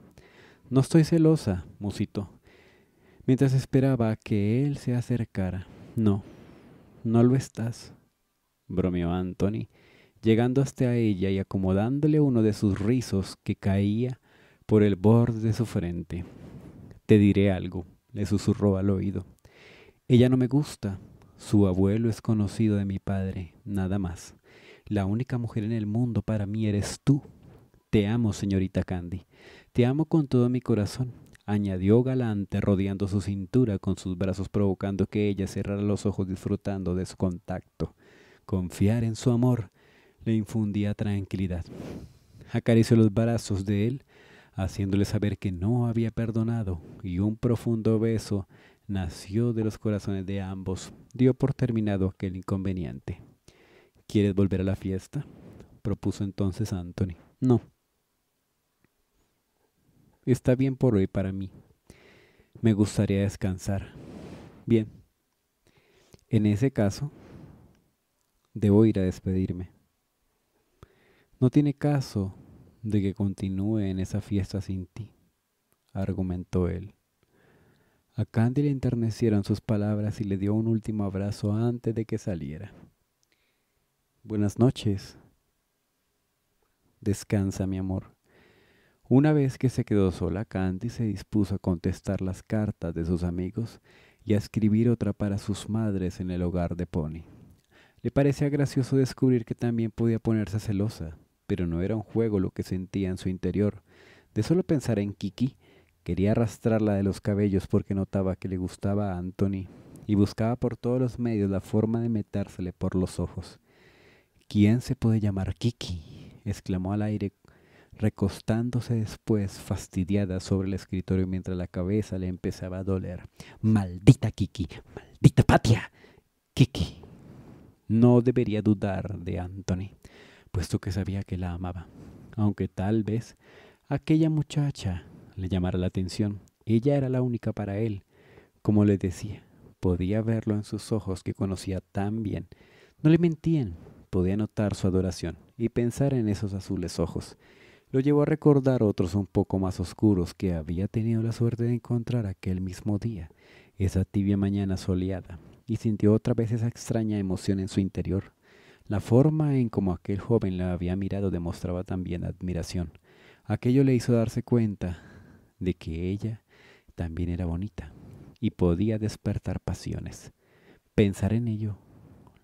No estoy celosa, musito mientras esperaba que él se acercara. No, no lo estás, bromeó Anthony, llegando hasta ella y acomodándole uno de sus rizos que caía por el borde de su frente. Te diré algo, le susurró al oído. Ella no me gusta. Su abuelo es conocido de mi padre, nada más. La única mujer en el mundo para mí eres tú. Te amo, señorita Candy. Te amo con todo mi corazón añadió galante rodeando su cintura con sus brazos provocando que ella cerrara los ojos disfrutando de su contacto. Confiar en su amor le infundía tranquilidad. Acarició los brazos de él, haciéndole saber que no había perdonado, y un profundo beso nació de los corazones de ambos. Dio por terminado aquel inconveniente. ¿Quieres volver a la fiesta? propuso entonces Anthony. No, Está bien por hoy para mí. Me gustaría descansar. Bien. En ese caso, debo ir a despedirme. No tiene caso de que continúe en esa fiesta sin ti, argumentó él. A Candy le enternecieron sus palabras y le dio un último abrazo antes de que saliera. Buenas noches. Descansa, mi amor. Una vez que se quedó sola, Candy se dispuso a contestar las cartas de sus amigos y a escribir otra para sus madres en el hogar de Pony. Le parecía gracioso descubrir que también podía ponerse celosa, pero no era un juego lo que sentía en su interior. De solo pensar en Kiki, quería arrastrarla de los cabellos porque notaba que le gustaba a Anthony y buscaba por todos los medios la forma de metérsele por los ojos. ¿Quién se puede llamar Kiki? exclamó al aire recostándose después fastidiada sobre el escritorio mientras la cabeza le empezaba a doler. Maldita Kiki, maldita Patia. Kiki no debería dudar de Anthony, puesto que sabía que la amaba, aunque tal vez aquella muchacha le llamara la atención. Ella era la única para él, como le decía. Podía verlo en sus ojos que conocía tan bien. No le mentían, podía notar su adoración y pensar en esos azules ojos lo llevó a recordar otros un poco más oscuros que había tenido la suerte de encontrar aquel mismo día, esa tibia mañana soleada, y sintió otra vez esa extraña emoción en su interior. La forma en como aquel joven la había mirado demostraba también admiración. Aquello le hizo darse cuenta de que ella también era bonita y podía despertar pasiones. Pensar en ello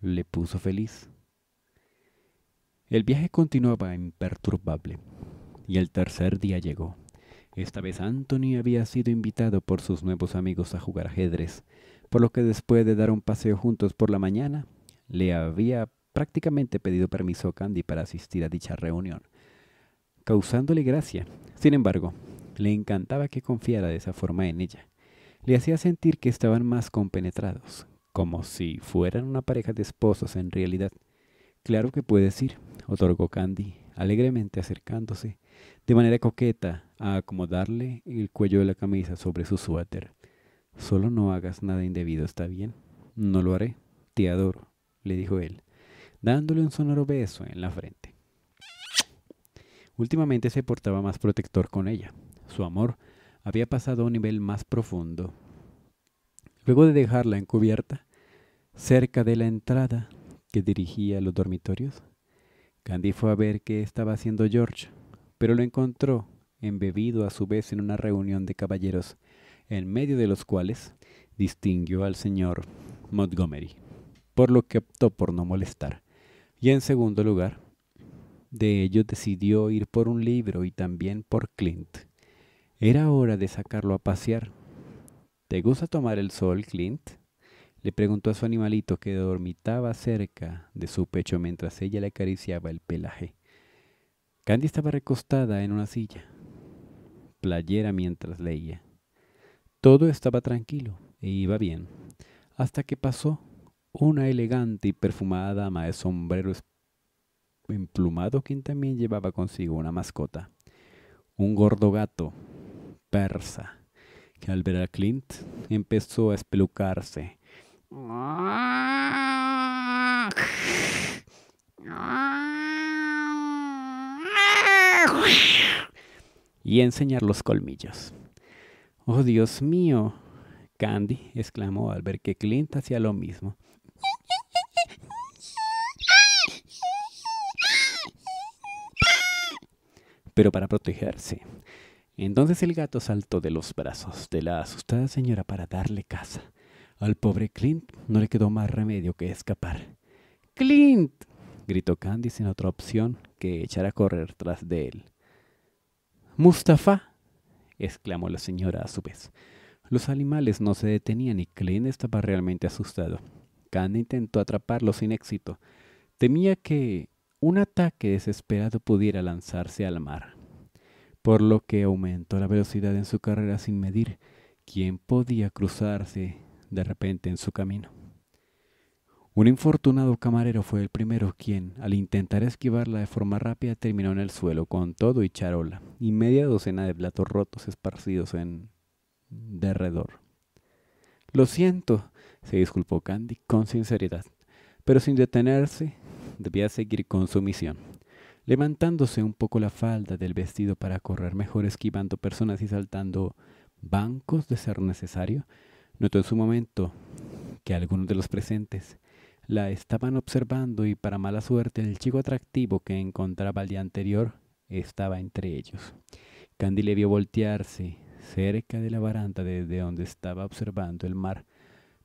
le puso feliz. El viaje continuaba imperturbable y el tercer día llegó. Esta vez Anthony había sido invitado por sus nuevos amigos a jugar ajedrez, por lo que después de dar un paseo juntos por la mañana, le había prácticamente pedido permiso a Candy para asistir a dicha reunión, causándole gracia. Sin embargo, le encantaba que confiara de esa forma en ella. Le hacía sentir que estaban más compenetrados, como si fueran una pareja de esposos en realidad. Claro que puedes ir, otorgó Candy, alegremente acercándose de manera coqueta a acomodarle el cuello de la camisa sobre su suéter. Solo no hagas nada indebido, ¿está bien? No lo haré. Te adoro, le dijo él, dándole un sonoro beso en la frente. Últimamente se portaba más protector con ella. Su amor había pasado a un nivel más profundo. Luego de dejarla encubierta, cerca de la entrada que dirigía a los dormitorios, Candy fue a ver qué estaba haciendo George pero lo encontró embebido a su vez en una reunión de caballeros, en medio de los cuales distinguió al señor Montgomery, por lo que optó por no molestar. Y en segundo lugar, de ellos decidió ir por un libro y también por Clint. Era hora de sacarlo a pasear. ¿Te gusta tomar el sol, Clint? le preguntó a su animalito que dormitaba cerca de su pecho mientras ella le acariciaba el pelaje. Candy estaba recostada en una silla, playera mientras leía. Todo estaba tranquilo e iba bien, hasta que pasó una elegante y perfumada dama de sombrero emplumado quien también llevaba consigo una mascota, un gordo gato persa, que al ver a Clint empezó a espelucarse. y enseñar los colmillos. Oh, Dios mío, Candy, exclamó al ver que Clint hacía lo mismo. Pero para protegerse. Entonces el gato saltó de los brazos de la asustada señora para darle caza. Al pobre Clint no le quedó más remedio que escapar. Clint, gritó Candy sin otra opción que echar a correr tras de él. Mustafa, exclamó la señora a su vez. Los animales no se detenían y Klein estaba realmente asustado. Candy intentó atraparlo sin éxito. Temía que un ataque desesperado pudiera lanzarse al mar, por lo que aumentó la velocidad en su carrera sin medir quién podía cruzarse de repente en su camino. Un infortunado camarero fue el primero quien, al intentar esquivarla de forma rápida, terminó en el suelo con todo y charola y media docena de platos rotos esparcidos en derredor. Lo siento, se disculpó Candy con sinceridad, pero sin detenerse, debía seguir con su misión. Levantándose un poco la falda del vestido para correr mejor esquivando personas y saltando bancos de ser necesario, notó en su momento que algunos de los presentes la estaban observando y para mala suerte el chico atractivo que encontraba el día anterior estaba entre ellos. Candy le vio voltearse cerca de la baranda desde donde estaba observando el mar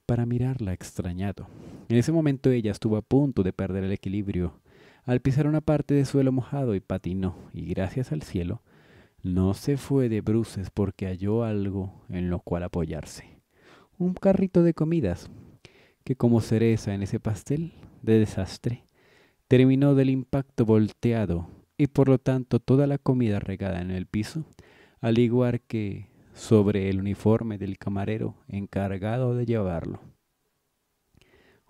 para mirarla extrañado. En ese momento ella estuvo a punto de perder el equilibrio al pisar una parte de suelo mojado y patinó, y gracias al cielo, no se fue de bruces porque halló algo en lo cual apoyarse. Un carrito de comidas que como cereza en ese pastel de desastre, terminó del impacto volteado y por lo tanto toda la comida regada en el piso, al igual que sobre el uniforme del camarero encargado de llevarlo.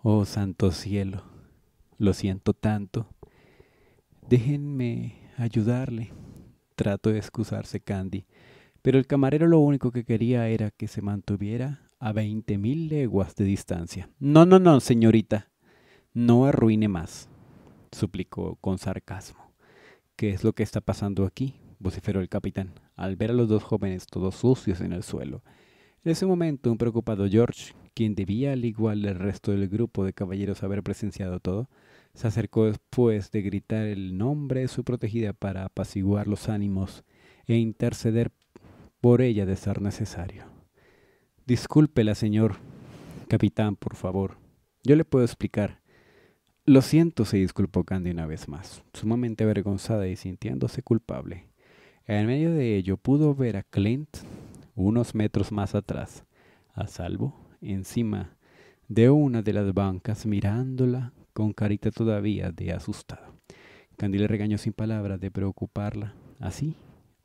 Oh santo cielo, lo siento tanto. Déjenme ayudarle. Trato de excusarse Candy, pero el camarero lo único que quería era que se mantuviera a veinte mil leguas de distancia. No, no, no, señorita, no arruine más, suplicó con sarcasmo. ¿Qué es lo que está pasando aquí? vociferó el capitán, al ver a los dos jóvenes todos sucios en el suelo. En ese momento, un preocupado George, quien debía al igual del resto del grupo de caballeros haber presenciado todo, se acercó después de gritar el nombre de su protegida para apaciguar los ánimos e interceder por ella de ser necesario. Discúlpela, señor. Capitán, por favor. Yo le puedo explicar. Lo siento, se disculpó Candy una vez más, sumamente avergonzada y sintiéndose culpable. En medio de ello pudo ver a Clint unos metros más atrás, a salvo, encima de una de las bancas, mirándola con carita todavía de asustado. Candy le regañó sin palabras de preocuparla, así,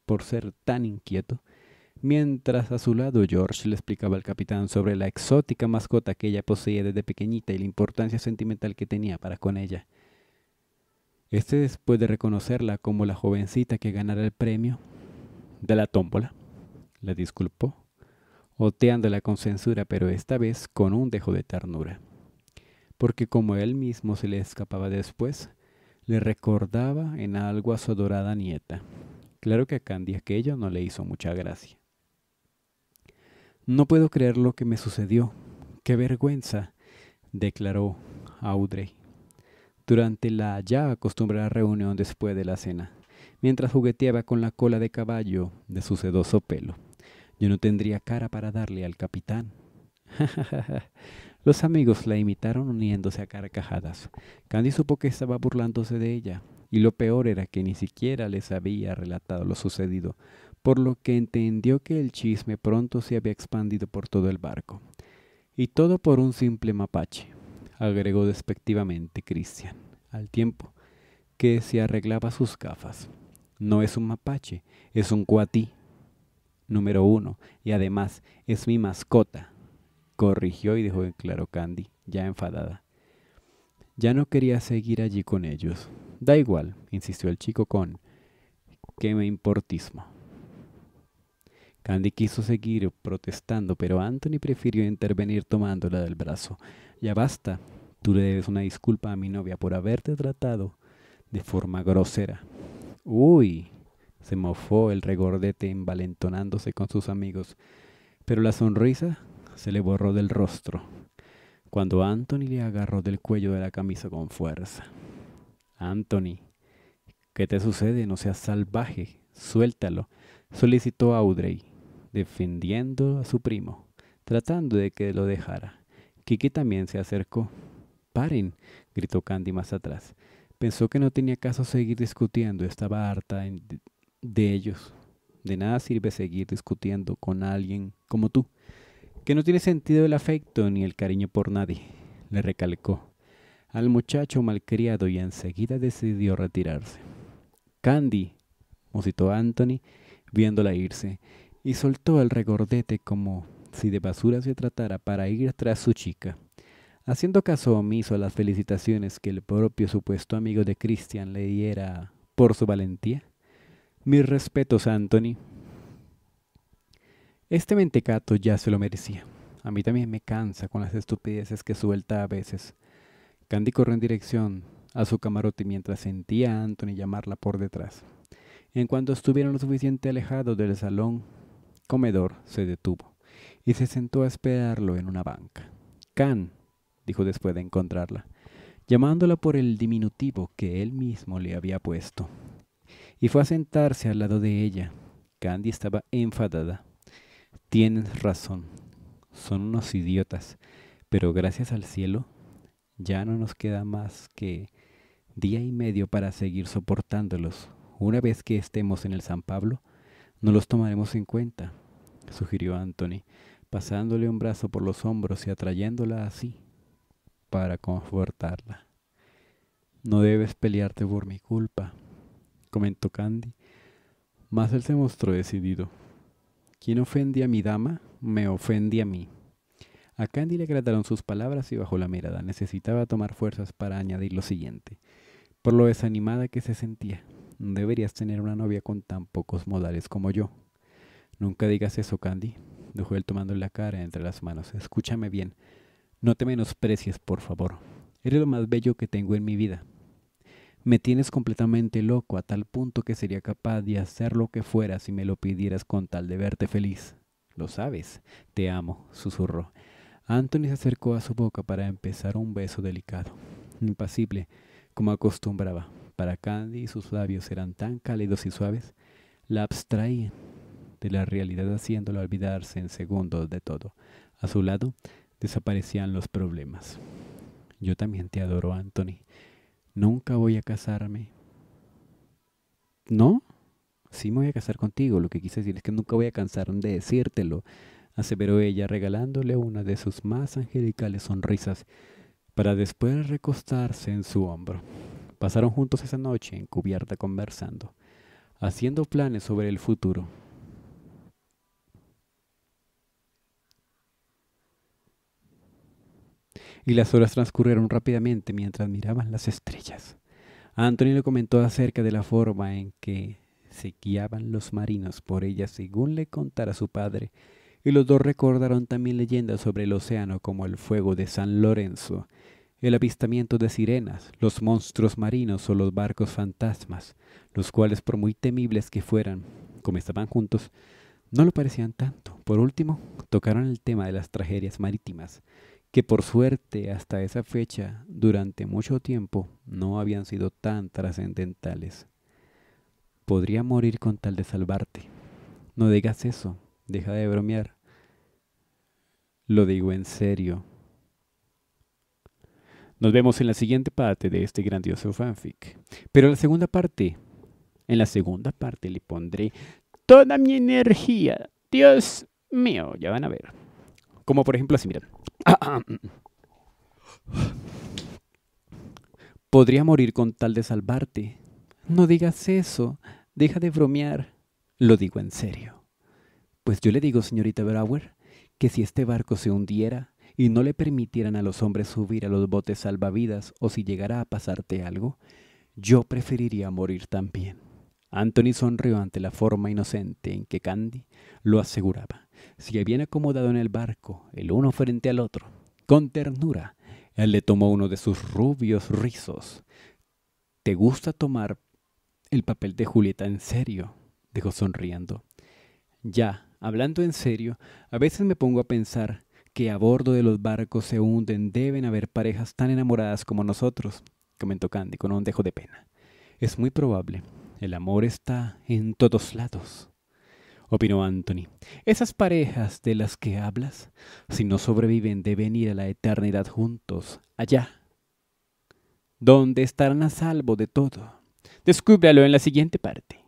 por ser tan inquieto, Mientras a su lado George le explicaba al capitán sobre la exótica mascota que ella poseía desde pequeñita y la importancia sentimental que tenía para con ella. Este después de reconocerla como la jovencita que ganara el premio de la tómbola, la disculpó, oteándola con censura, pero esta vez con un dejo de ternura. Porque como él mismo se le escapaba después, le recordaba en algo a su adorada nieta. Claro que a Candy aquello no le hizo mucha gracia. No puedo creer lo que me sucedió. ¡Qué vergüenza! declaró Audrey durante la ya acostumbrada reunión después de la cena, mientras jugueteaba con la cola de caballo de su sedoso pelo. Yo no tendría cara para darle al capitán. Los amigos la imitaron uniéndose a carcajadas. Candy supo que estaba burlándose de ella, y lo peor era que ni siquiera les había relatado lo sucedido, por lo que entendió que el chisme pronto se había expandido por todo el barco. Y todo por un simple mapache, agregó despectivamente Cristian, al tiempo que se arreglaba sus gafas. No es un mapache, es un cuatí. Número uno, y además es mi mascota, corrigió y dejó en claro Candy, ya enfadada. Ya no quería seguir allí con ellos. Da igual, insistió el chico con que me importismo. Andy quiso seguir protestando, pero Anthony prefirió intervenir tomándola del brazo. Ya basta, tú le debes una disculpa a mi novia por haberte tratado de forma grosera. Uy, se mofó el regordete envalentonándose con sus amigos, pero la sonrisa se le borró del rostro cuando Anthony le agarró del cuello de la camisa con fuerza. Anthony, ¿qué te sucede? No seas salvaje, suéltalo, solicitó Audrey defendiendo a su primo, tratando de que lo dejara. Kiki también se acercó. ¡Paren! gritó Candy más atrás. Pensó que no tenía caso seguir discutiendo, estaba harta de ellos. De nada sirve seguir discutiendo con alguien como tú, que no tiene sentido el afecto ni el cariño por nadie, le recalcó al muchacho malcriado y enseguida decidió retirarse. Candy, musitó Anthony, viéndola irse, y soltó el regordete como si de basura se tratara para ir tras su chica. Haciendo caso omiso a las felicitaciones que el propio supuesto amigo de Christian le diera por su valentía. Mis respetos, Anthony. Este mentecato ya se lo merecía. A mí también me cansa con las estupideces que suelta a veces. Candy corrió en dirección a su camarote mientras sentía a Anthony llamarla por detrás. En cuanto estuvieron lo suficiente alejados del salón, comedor, se detuvo y se sentó a esperarlo en una banca. Can, dijo después de encontrarla, llamándola por el diminutivo que él mismo le había puesto, y fue a sentarse al lado de ella. Candy estaba enfadada. Tienes razón, son unos idiotas, pero gracias al cielo ya no nos queda más que día y medio para seguir soportándolos. Una vez que estemos en el San Pablo, no los tomaremos en cuenta sugirió Anthony, pasándole un brazo por los hombros y atrayéndola así para confortarla. No debes pelearte por mi culpa, comentó Candy, mas él se mostró decidido. Quien ofende a mi dama, me ofende a mí. A Candy le agradaron sus palabras y bajó la mirada. Necesitaba tomar fuerzas para añadir lo siguiente. Por lo desanimada que se sentía, deberías tener una novia con tan pocos modales como yo, Nunca digas eso, Candy, dijo él tomando la cara entre las manos. Escúchame bien. No te menosprecies, por favor. Eres lo más bello que tengo en mi vida. Me tienes completamente loco a tal punto que sería capaz de hacer lo que fuera si me lo pidieras con tal de verte feliz. Lo sabes. Te amo, susurró. Anthony se acercó a su boca para empezar un beso delicado, impasible, como acostumbraba. Para Candy sus labios eran tan cálidos y suaves, la abstraían de la realidad haciéndolo olvidarse en segundos de todo. A su lado desaparecían los problemas. Yo también te adoro, Anthony. Nunca voy a casarme. ¿No? Sí me voy a casar contigo. Lo que quise decir es que nunca voy a cansar de decírtelo, aseveró ella, regalándole una de sus más angelicales sonrisas, para después recostarse en su hombro. Pasaron juntos esa noche, encubierta conversando, haciendo planes sobre el futuro. y las horas transcurrieron rápidamente mientras miraban las estrellas. Anthony le comentó acerca de la forma en que se guiaban los marinos por ella según le contara su padre, y los dos recordaron también leyendas sobre el océano como el fuego de San Lorenzo, el avistamiento de sirenas, los monstruos marinos o los barcos fantasmas, los cuales por muy temibles que fueran, como estaban juntos, no lo parecían tanto. Por último, tocaron el tema de las tragedias marítimas, que por suerte hasta esa fecha, durante mucho tiempo, no habían sido tan trascendentales. Podría morir con tal de salvarte. No digas eso, deja de bromear. Lo digo en serio. Nos vemos en la siguiente parte de este grandioso fanfic. Pero la segunda parte, en la segunda parte le pondré toda mi energía. Dios mío, ya van a ver. Como por ejemplo así, miren. Podría morir con tal de salvarte. No digas eso. Deja de bromear. Lo digo en serio. Pues yo le digo, señorita Brauer, que si este barco se hundiera y no le permitieran a los hombres subir a los botes salvavidas o si llegara a pasarte algo, yo preferiría morir también. Anthony sonrió ante la forma inocente en que Candy lo aseguraba se habían acomodado en el barco, el uno frente al otro. Con ternura, él le tomó uno de sus rubios rizos. ¿Te gusta tomar el papel de Julieta en serio? dijo sonriendo. Ya, hablando en serio, a veces me pongo a pensar que a bordo de los barcos se hunden deben haber parejas tan enamoradas como nosotros, comentó Candy con un dejo de pena. Es muy probable. El amor está en todos lados opinó Anthony. Esas parejas de las que hablas, si no sobreviven, deben ir a la eternidad juntos, allá, donde estarán a salvo de todo. Descúbralo en la siguiente parte.